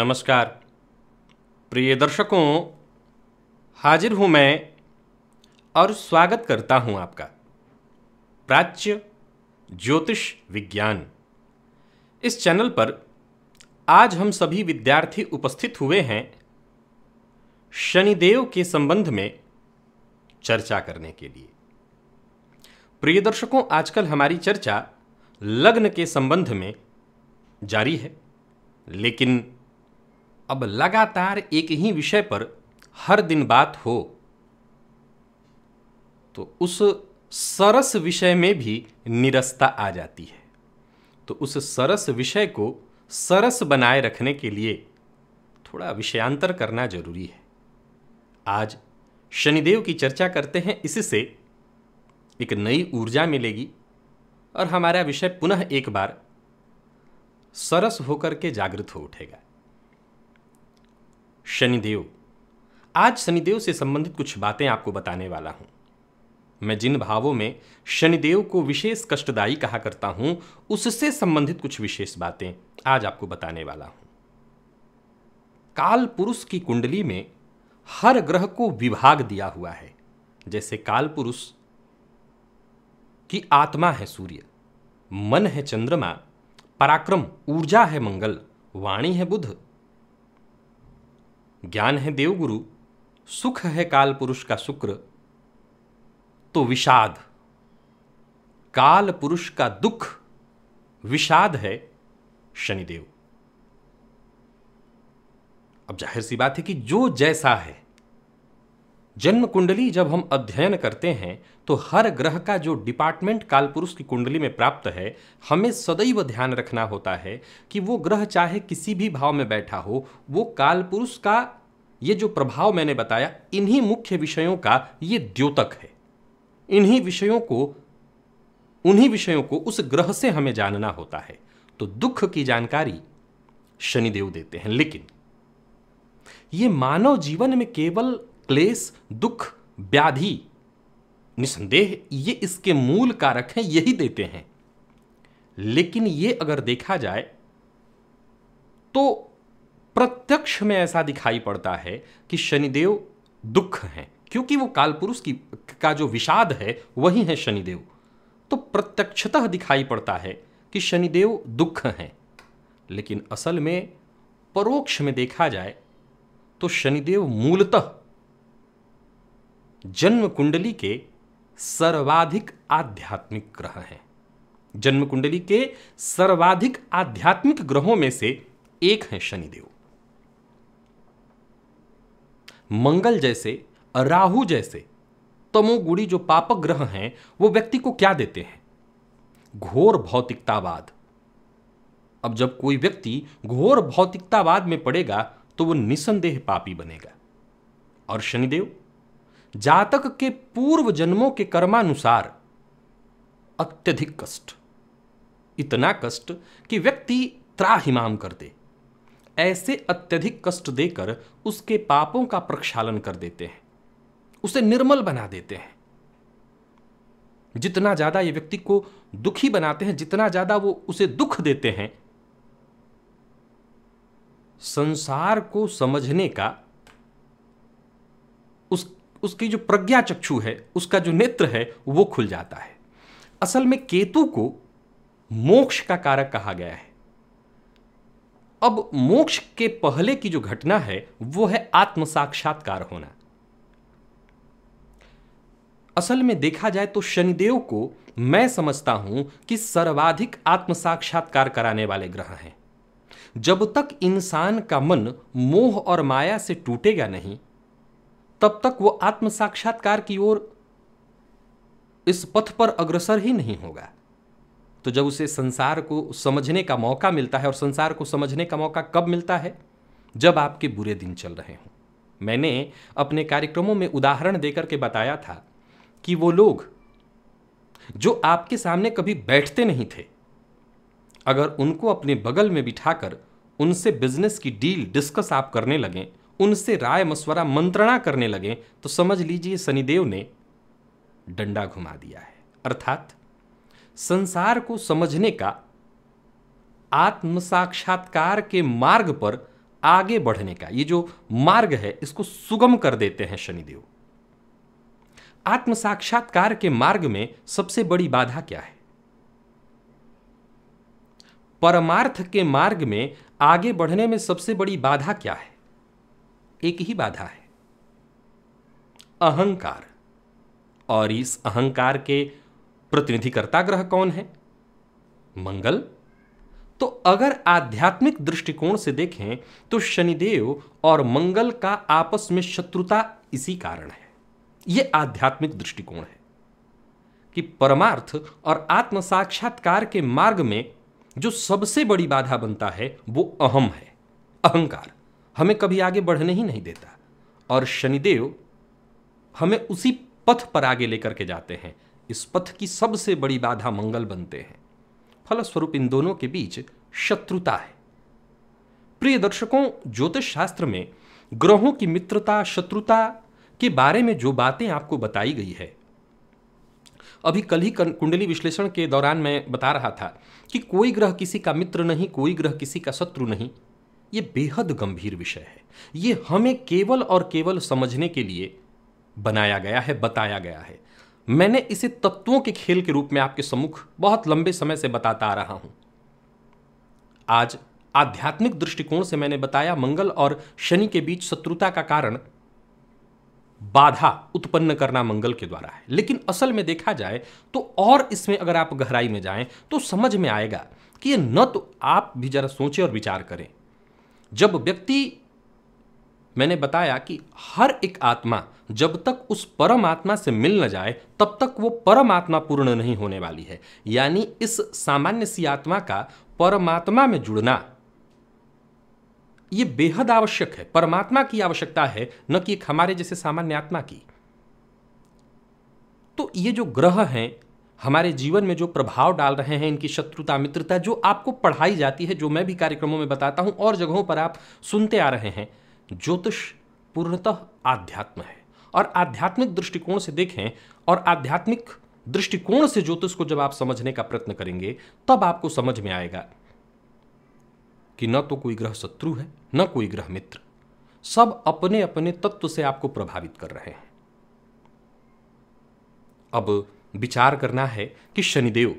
नमस्कार प्रिय दर्शकों हाजिर हूं मैं और स्वागत करता हूं आपका प्राच्य ज्योतिष विज्ञान इस चैनल पर आज हम सभी विद्यार्थी उपस्थित हुए हैं शनिदेव के संबंध में चर्चा करने के लिए प्रिय दर्शकों आजकल हमारी चर्चा लग्न के संबंध में जारी है लेकिन अब लगातार एक ही विषय पर हर दिन बात हो तो उस सरस विषय में भी निरसता आ जाती है तो उस सरस विषय को सरस बनाए रखने के लिए थोड़ा विषयांतर करना जरूरी है आज शनिदेव की चर्चा करते हैं इससे एक नई ऊर्जा मिलेगी और हमारा विषय पुनः एक बार सरस होकर के जागृत हो उठेगा शनिदेव आज शनिदेव से संबंधित कुछ बातें आपको बताने वाला हूं मैं जिन भावों में शनिदेव को विशेष कष्टदायी कहा करता हूं उससे संबंधित कुछ विशेष बातें आज आपको बताने वाला हूं काल पुरुष की कुंडली में हर ग्रह को विभाग दिया हुआ है जैसे काल पुरुष की आत्मा है सूर्य मन है चंद्रमा पराक्रम ऊर्जा है मंगल वाणी है बुध ज्ञान है देवगुरु सुख है काल पुरुष का शुक्र तो विषाद काल पुरुष का दुख विषाद है शनिदेव अब जाहिर सी बात है कि जो जैसा है जन्म कुंडली जब हम अध्ययन करते हैं तो हर ग्रह का जो डिपार्टमेंट कालपुरुष की कुंडली में प्राप्त है हमें सदैव ध्यान रखना होता है कि वो ग्रह चाहे किसी भी भाव में बैठा हो वो कालपुरुष का ये जो प्रभाव मैंने बताया इन्हीं मुख्य विषयों का ये द्योतक है इन्हीं विषयों को उन्हीं विषयों को उस ग्रह से हमें जानना होता है तो दुख की जानकारी शनिदेव देते हैं लेकिन ये मानव जीवन में केवल क्लेश दुख व्याधि निसंदेह ये इसके मूल कारक हैं यही देते हैं लेकिन ये अगर देखा जाए तो प्रत्यक्ष में ऐसा दिखाई पड़ता है कि शनिदेव दुख हैं क्योंकि वो कालपुरुष की का जो विषाद है वही है शनिदेव तो प्रत्यक्षतः दिखाई पड़ता है कि शनिदेव दुख हैं लेकिन असल में परोक्ष में देखा जाए तो शनिदेव मूलतः जन्म कुंडली के सर्वाधिक आध्यात्मिक ग्रह हैं जन्म कुंडली के सर्वाधिक आध्यात्मिक ग्रहों में से एक है शनिदेव मंगल जैसे राहु जैसे तमोगुड़ी जो पापक ग्रह हैं वो व्यक्ति को क्या देते हैं घोर भौतिकतावाद अब जब कोई व्यक्ति घोर भौतिकतावाद में पड़ेगा तो वो निसंदेह पापी बनेगा और शनिदेव जातक के पूर्व जन्मों के कर्मानुसार अत्यधिक कष्ट इतना कष्ट कि व्यक्ति त्राहिमाम कर दे ऐसे अत्यधिक कष्ट देकर उसके पापों का प्रक्षालन कर देते हैं उसे निर्मल बना देते हैं जितना ज्यादा ये व्यक्ति को दुखी बनाते हैं जितना ज्यादा वो उसे दुख देते हैं संसार को समझने का उसकी जो प्रज्ञा चक्षु है उसका जो नेत्र है वो खुल जाता है असल में केतु को मोक्ष का कारक कहा गया है अब मोक्ष के पहले की जो घटना है वो है आत्म साक्षात्कार होना असल में देखा जाए तो शनिदेव को मैं समझता हूं कि सर्वाधिक आत्म साक्षात्कार कराने वाले ग्रह हैं जब तक इंसान का मन मोह और माया से टूटेगा नहीं तब तक वो आत्म साक्षात्कार की ओर इस पथ पर अग्रसर ही नहीं होगा तो जब उसे संसार को समझने का मौका मिलता है और संसार को समझने का मौका कब मिलता है जब आपके बुरे दिन चल रहे हों मैंने अपने कार्यक्रमों में उदाहरण देकर के बताया था कि वो लोग जो आपके सामने कभी बैठते नहीं थे अगर उनको अपने बगल में बिठाकर उनसे बिजनेस की डील डिस्कस आप करने लगें उनसे राय मशवरा मंत्रणा करने लगे तो समझ लीजिए शनिदेव ने डंडा घुमा दिया है अर्थात संसार को समझने का आत्म साक्षात्कार के मार्ग पर आगे बढ़ने का ये जो मार्ग है इसको सुगम कर देते हैं शनिदेव आत्म साक्षात्कार के मार्ग में सबसे बड़ी बाधा क्या है परमार्थ के मार्ग में आगे बढ़ने में सबसे बड़ी बाधा क्या है एक ही बाधा है अहंकार और इस अहंकार के प्रतिनिधिकर्ता ग्रह कौन है मंगल तो अगर आध्यात्मिक दृष्टिकोण से देखें तो शनिदेव और मंगल का आपस में शत्रुता इसी कारण है यह आध्यात्मिक दृष्टिकोण है कि परमार्थ और आत्म साक्षात्कार के मार्ग में जो सबसे बड़ी बाधा बनता है वो अहम है अहंकार हमें कभी आगे बढ़ने ही नहीं देता और शनिदेव हमें उसी पथ पर आगे लेकर के जाते हैं इस पथ की सबसे बड़ी बाधा मंगल बनते हैं फलस्वरूप इन दोनों के बीच शत्रुता है प्रिय दर्शकों ज्योतिष शास्त्र में ग्रहों की मित्रता शत्रुता के बारे में जो बातें आपको बताई गई है अभी कल ही कुंडली विश्लेषण के दौरान मैं बता रहा था कि कोई ग्रह किसी का मित्र नहीं कोई ग्रह किसी का शत्रु नहीं ये बेहद गंभीर विषय है ये हमें केवल और केवल समझने के लिए बनाया गया है बताया गया है मैंने इसे तत्वों के खेल के रूप में आपके सम्मुख बहुत लंबे समय से बताता आ रहा हूं आज आध्यात्मिक दृष्टिकोण से मैंने बताया मंगल और शनि के बीच शत्रुता का कारण बाधा उत्पन्न करना मंगल के द्वारा है लेकिन असल में देखा जाए तो और इसमें अगर आप गहराई में जाएं तो समझ में आएगा कि ये न तो आप भी जरा सोचें और विचार करें जब व्यक्ति मैंने बताया कि हर एक आत्मा जब तक उस परमात्मा से मिल न जाए तब तक वो परमात्मा पूर्ण नहीं होने वाली है यानी इस सामान्य सी आत्मा का परमात्मा में जुड़ना ये बेहद आवश्यक है परमात्मा की आवश्यकता है न कि एक हमारे जैसे सामान्य आत्मा की तो ये जो ग्रह हैं हमारे जीवन में जो प्रभाव डाल रहे हैं इनकी शत्रुता मित्रता जो आपको पढ़ाई जाती है जो मैं भी कार्यक्रमों में बताता हूं और जगहों पर आप सुनते आ रहे हैं ज्योतिष पूर्णतः आध्यात्म है और आध्यात्मिक दृष्टिकोण से देखें और आध्यात्मिक दृष्टिकोण से ज्योतिष को जब आप समझने का प्रयत्न करेंगे तब आपको समझ में आएगा कि न तो कोई ग्रह शत्रु है न कोई ग्रह मित्र सब अपने अपने तत्व से आपको प्रभावित कर रहे हैं अब विचार करना है कि शनिदेव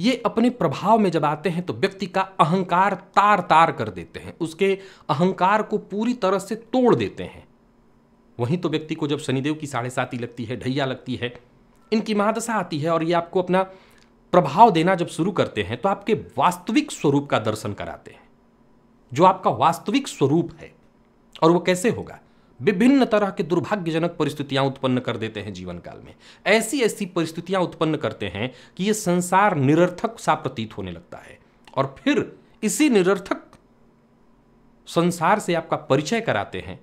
ये अपने प्रभाव में जब आते हैं तो व्यक्ति का अहंकार तार तार कर देते हैं उसके अहंकार को पूरी तरह से तोड़ देते हैं वहीं तो व्यक्ति को जब शनिदेव की साढ़े साती लगती है ढैया लगती है इनकी महादशा आती है और ये आपको अपना प्रभाव देना जब शुरू करते हैं तो आपके वास्तविक स्वरूप का दर्शन कराते हैं जो आपका वास्तविक स्वरूप है और वो कैसे होगा विभिन्न तरह के दुर्भाग्यजनक परिस्थितियां उत्पन्न कर देते हैं जीवन काल में ऐसी ऐसी परिस्थितियां उत्पन्न करते हैं कि यह संसार निरर्थक सा प्रतीत होने लगता है और फिर इसी निरर्थक संसार से आपका परिचय कराते हैं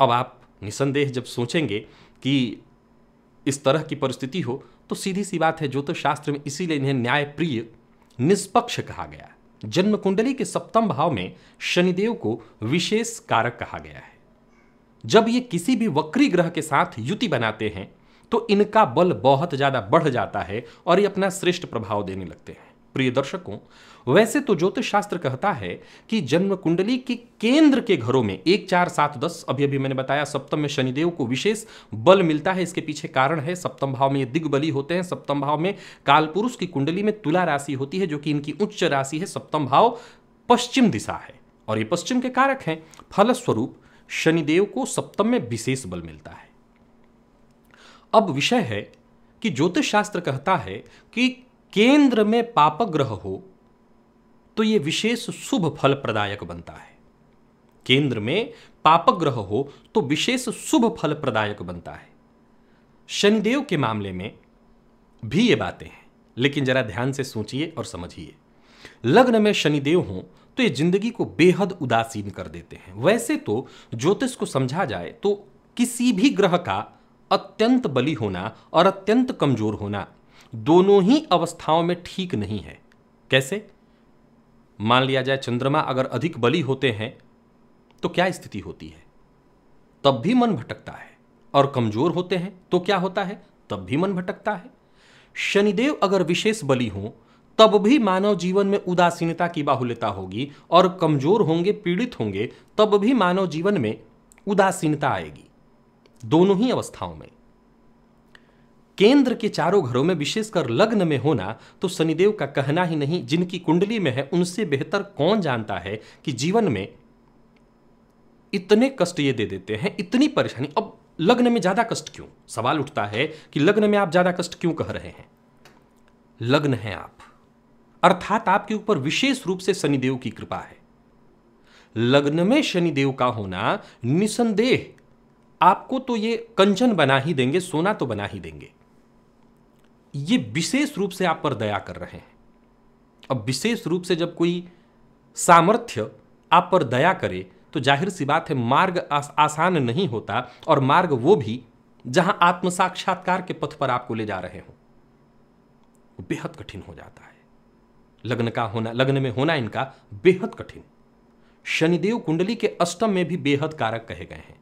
अब आप निसंदेह जब सोचेंगे कि इस तरह की परिस्थिति हो तो सीधी सी बात है ज्योतिष शास्त्र में इसीलिए इन्हें न्यायप्रिय निष्पक्ष कहा गया जन्म कुंडली के सप्तम भाव में शनिदेव को विशेष कारक कहा गया है जब ये किसी भी वक्री ग्रह के साथ युति बनाते हैं तो इनका बल बहुत ज़्यादा बढ़ जाता है और ये अपना श्रेष्ठ प्रभाव देने लगते हैं प्रिय दर्शकों वैसे तो ज्योतिष शास्त्र कहता है कि जन्म कुंडली के केंद्र के घरों में एक चार सात दस अभी अभी मैंने बताया सप्तम में शनिदेव को विशेष बल मिलता है इसके पीछे कारण है सप्तम भाव में ये दिग्बली होते हैं सप्तम भाव में कालपुरुष की कुंडली में तुला राशि होती है जो कि इनकी उच्च राशि है सप्तम भाव पश्चिम दिशा है और ये पश्चिम के कारक हैं फलस्वरूप शनिदेव को सप्तम में विशेष बल मिलता है अब विषय है कि ज्योतिष शास्त्र कहता है कि केंद्र में पाप ग्रह हो तो ये विशेष शुभ फल प्रदायक बनता है केंद्र में पापग्रह हो तो विशेष शुभ फल प्रदायक बनता है शनिदेव के मामले में भी ये बातें हैं लेकिन जरा ध्यान से सोचिए और समझिए लग्न में शनिदेव हो तो ये जिंदगी को बेहद उदासीन कर देते हैं वैसे तो ज्योतिष को समझा जाए तो किसी भी ग्रह का अत्यंत बली होना और अत्यंत कमजोर होना दोनों ही अवस्थाओं में ठीक नहीं है कैसे मान लिया जाए चंद्रमा अगर अधिक बली होते हैं तो क्या स्थिति होती है तब भी मन भटकता है और कमजोर होते हैं तो क्या होता है तब भी मन भटकता है शनिदेव अगर विशेष बली हों तब भी मानव जीवन में उदासीनता की बाहुल्यता होगी और कमजोर होंगे पीड़ित होंगे तब भी मानव जीवन में उदासीनता आएगी दोनों ही अवस्थाओं में केंद्र के चारों घरों में विशेषकर लग्न में होना तो शनिदेव का कहना ही नहीं जिनकी कुंडली में है उनसे बेहतर कौन जानता है कि जीवन में इतने कष्ट ये दे देते हैं इतनी परेशानी अब लग्न में ज़्यादा कष्ट क्यों सवाल उठता है कि लग्न में आप ज़्यादा कष्ट क्यों कह रहे हैं लग्न है आप अर्थात आपके ऊपर विशेष रूप से शनिदेव की कृपा है लग्न में शनिदेव का होना निसंदेह आपको तो ये कंचन बना ही देंगे सोना तो बना ही देंगे ये विशेष रूप से आप पर दया कर रहे हैं अब विशेष रूप से जब कोई सामर्थ्य आप पर दया करे तो जाहिर सी बात है मार्ग आस, आसान नहीं होता और मार्ग वो भी जहां आत्म साक्षात्कार के पथ पर आपको ले जा रहे हो बेहद कठिन हो जाता है लग्न का होना लग्न में होना इनका बेहद कठिन शनिदेव कुंडली के अष्टम में भी बेहद कारक कहे गए हैं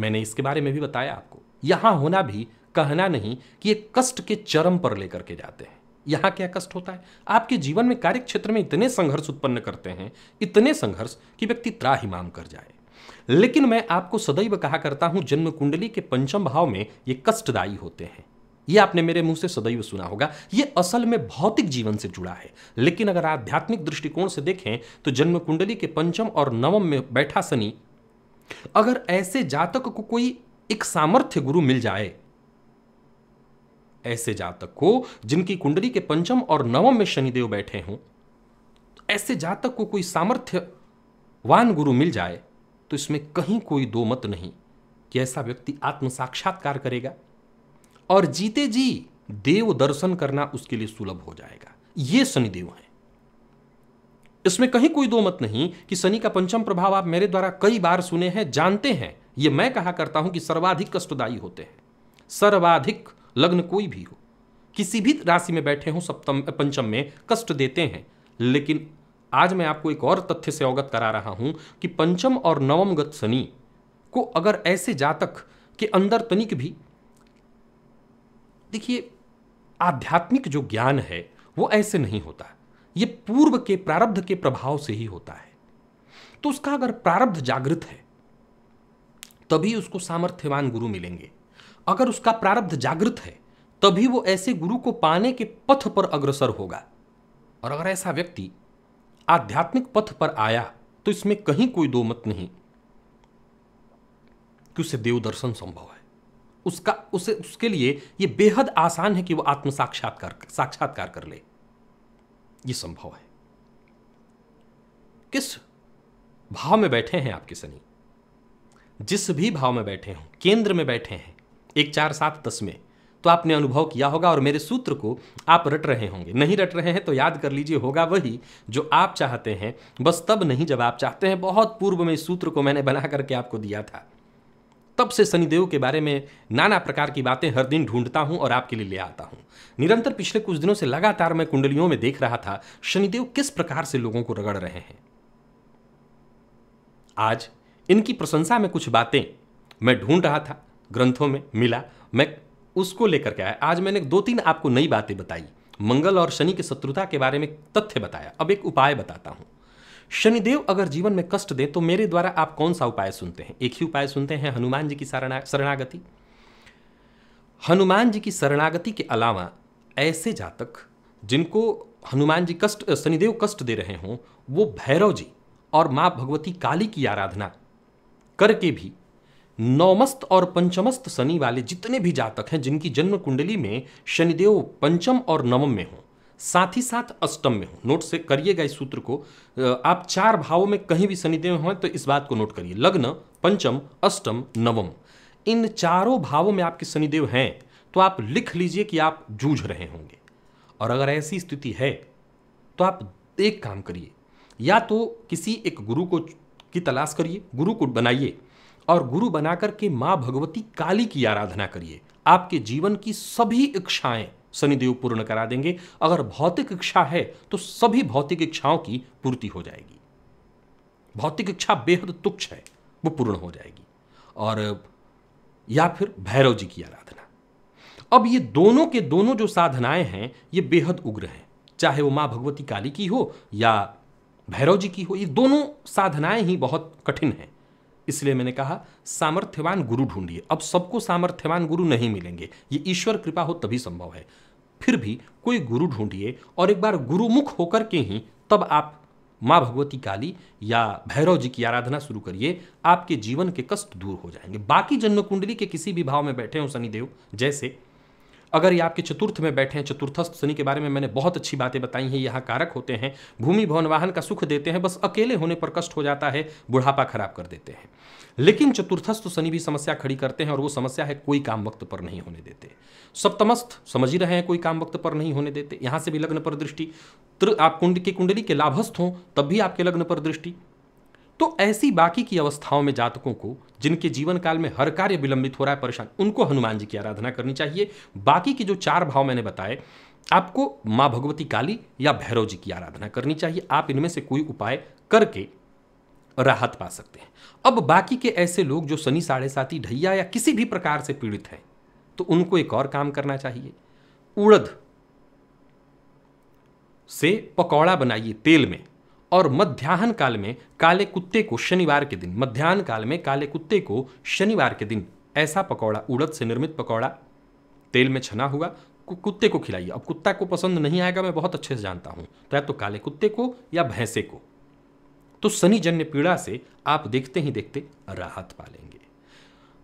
मैंने इसके बारे में भी बताया आपको यहां होना भी कहना नहीं कि ये कष्ट के चरम पर लेकर के जाते हैं यहाँ क्या कष्ट होता है आपके जीवन में कार्य क्षेत्र में इतने संघर्ष उत्पन्न करते हैं इतने संघर्ष कि व्यक्ति त्राहिमाम कर जाए लेकिन मैं आपको सदैव कहा करता हूं जन्म कुंडली के पंचम भाव में ये कष्टदायी होते हैं ये आपने मेरे मुंह से सदैव सुना होगा ये असल में भौतिक जीवन से जुड़ा है लेकिन अगर आध्यात्मिक दृष्टिकोण से देखें तो जन्म कुंडली के पंचम और नवम में बैठा शनि अगर ऐसे जातक को कोई एक सामर्थ्य गुरु मिल जाए ऐसे जातक को जिनकी कुंडली के पंचम और नवम में शनिदेव बैठे हों ऐसे जातक को कोई सामर्थ्यवान गुरु मिल जाए तो इसमें कहीं कोई दो मत नहीं कि ऐसा व्यक्ति आत्म साक्षात्कार करेगा और जीते जी देव दर्शन करना उसके लिए सुलभ हो जाएगा ये शनिदेव हैं इसमें कहीं कोई दो मत नहीं कि शनि का पंचम प्रभाव आप मेरे द्वारा कई बार सुने हैं जानते हैं यह मैं कहा करता हूं कि सर्वाधिक कष्टदायी होते हैं सर्वाधिक लग्न कोई भी हो किसी भी राशि में बैठे हों सप्तम पंचम में कष्ट देते हैं लेकिन आज मैं आपको एक और तथ्य से अवगत करा रहा हूं कि पंचम और नवम गत शनि को अगर ऐसे जातक के अंदर तनिक भी देखिए आध्यात्मिक जो ज्ञान है वो ऐसे नहीं होता ये पूर्व के प्रारब्ध के प्रभाव से ही होता है तो उसका अगर प्रारब्ध जागृत है तभी उसको सामर्थ्यवान गुरु मिलेंगे अगर उसका प्रारब्ध जागृत है तभी वो ऐसे गुरु को पाने के पथ पर अग्रसर होगा और अगर ऐसा व्यक्ति आध्यात्मिक पथ पर आया तो इसमें कहीं कोई दो मत नहीं कि उसे देव दर्शन संभव है उसका उसे उसके लिए यह बेहद आसान है कि वह आत्म साक्षात्कार साक्षात्कार कर ले यह संभव है किस भाव में बैठे हैं आपके सनी जिस भी भाव में बैठे हों केंद्र में बैठे हैं एक चार सात दस में तो आपने अनुभव किया होगा और मेरे सूत्र को आप रट रहे होंगे नहीं रट रहे हैं तो याद कर लीजिए होगा वही जो आप चाहते हैं बस तब नहीं जब आप चाहते हैं बहुत पूर्व में इस सूत्र को मैंने बना करके आपको दिया था तब से शनिदेव के बारे में नाना प्रकार की बातें हर दिन ढूंढता हूं और आपके लिए ले आता हूं निरंतर पिछले कुछ दिनों से लगातार मैं कुंडलियों में देख रहा था शनिदेव किस प्रकार से लोगों को रगड़ रहे हैं आज इनकी प्रशंसा में कुछ बातें मैं ढूंढ रहा था ग्रंथों में मिला मैं उसको लेकर के आया आज मैंने दो तीन आपको नई बातें बताई मंगल और शनि के शत्रुता के बारे में तथ्य बताया अब एक उपाय बताता हूँ शनिदेव अगर जीवन में कष्ट दे तो मेरे द्वारा आप कौन सा उपाय सुनते हैं एक ही उपाय सुनते हैं हनुमान जी की शरणागति हनुमान जी की शरणागति के अलावा ऐसे जातक जिनको हनुमान जी कष्ट शनिदेव कष्ट दे रहे हों वो भैरव जी और माँ भगवती काली की आराधना करके भी नवमस्त और पंचमस्त शनि वाले जितने भी जातक हैं जिनकी जन्म कुंडली में शनिदेव पंचम और नवम में हों साथ ही साथ अष्टम में हो नोट से करिएगा इस सूत्र को आप चार भावों में कहीं भी शनिदेव हों तो इस बात को नोट करिए लग्न पंचम अष्टम नवम इन चारों भावों में आपके शनिदेव हैं तो आप लिख लीजिए कि आप जूझ रहे होंगे और अगर ऐसी स्थिति है तो आप एक काम करिए या तो किसी एक गुरु को की तलाश करिए गुरु को बनाइए और गुरु बनाकर के माँ भगवती काली की आराधना करिए आपके जीवन की सभी इच्छाएं शनिदेव पूर्ण करा देंगे अगर भौतिक इच्छा है तो सभी भौतिक इच्छाओं की पूर्ति हो जाएगी भौतिक इच्छा बेहद तुच्छ है वो पूर्ण हो जाएगी और या फिर भैरव जी की आराधना अब ये दोनों के दोनों जो साधनाएं हैं ये बेहद उग्र हैं चाहे वो माँ भगवती काली की हो या भैरव जी की हो ये दोनों साधनाएं ही बहुत कठिन हैं इसलिए मैंने कहा सामर्थ्यवान गुरु ढूंढिए अब सबको सामर्थ्यवान गुरु नहीं मिलेंगे ये ईश्वर कृपा हो तभी संभव है फिर भी कोई गुरु ढूंढिए और एक बार गुरुमुख होकर के ही तब आप माँ भगवती काली या भैरव जी की आराधना शुरू करिए आपके जीवन के कष्ट दूर हो जाएंगे बाकी जन्म कुंडली के किसी भी भाव में बैठे हों शनिदेव जैसे अगर ये आपके चतुर्थ में बैठे हैं चतुर्थस्थ शनि के बारे में मैंने बहुत अच्छी बातें बताई हैं यहाँ कारक होते हैं भूमि भवन वाहन का सुख देते हैं बस अकेले होने पर कष्ट हो जाता है बुढ़ापा खराब कर देते हैं लेकिन चतुर्थस्थ शनि भी समस्या खड़ी करते हैं और वो समस्या है कोई काम वक्त पर नहीं होने देते सप्तमस्थ समझ ही रहे हैं कोई काम वक्त पर नहीं होने देते यहाँ से भी लग्न पर दृष्टि आप कुंड की कुंडली के लाभस्थ हों तब भी आपके लग्न पर दृष्टि तो ऐसी बाकी की अवस्थाओं में जातकों को जिनके जीवन काल में हर कार्य विलंबित हो रहा है परेशान उनको हनुमान जी की आराधना करनी चाहिए बाकी के जो चार भाव मैंने बताए आपको माँ भगवती काली या भैरव जी की आराधना करनी चाहिए आप इनमें से कोई उपाय करके राहत पा सकते हैं अब बाकी के ऐसे लोग जो शनि साढ़े साथी ढैया या किसी भी प्रकार से पीड़ित हैं तो उनको एक और काम करना चाहिए उड़द से पकौड़ा बनाइए तेल में और मध्याह्न काल में काले कुत्ते को शनिवार के दिन मध्याह्न काल में काले कुत्ते को शनिवार के दिन ऐसा पकौड़ा उड़द से निर्मित पकौड़ा तेल में छना हुआ कुत्ते को खिलाइए अब कुत्ता को पसंद नहीं आएगा मैं बहुत अच्छे से जानता हूँ तो या तो काले कुत्ते को या भैंसे को तो शनिजन्य पीड़ा से आप देखते ही देखते राहत पा लेंगे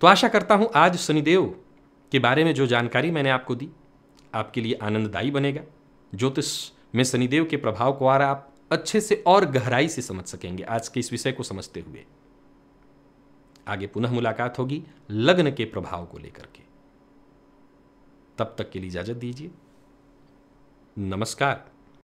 तो आशा करता हूँ आज शनिदेव के बारे में जो जानकारी मैंने आपको दी आपके लिए आनंददायी बनेगा ज्योतिष में शनिदेव के प्रभाव को आ रहा आप अच्छे से और गहराई से समझ सकेंगे आज के इस विषय को समझते हुए आगे पुनः मुलाकात होगी लग्न के प्रभाव को लेकर के तब तक के लिए इजाजत दीजिए नमस्कार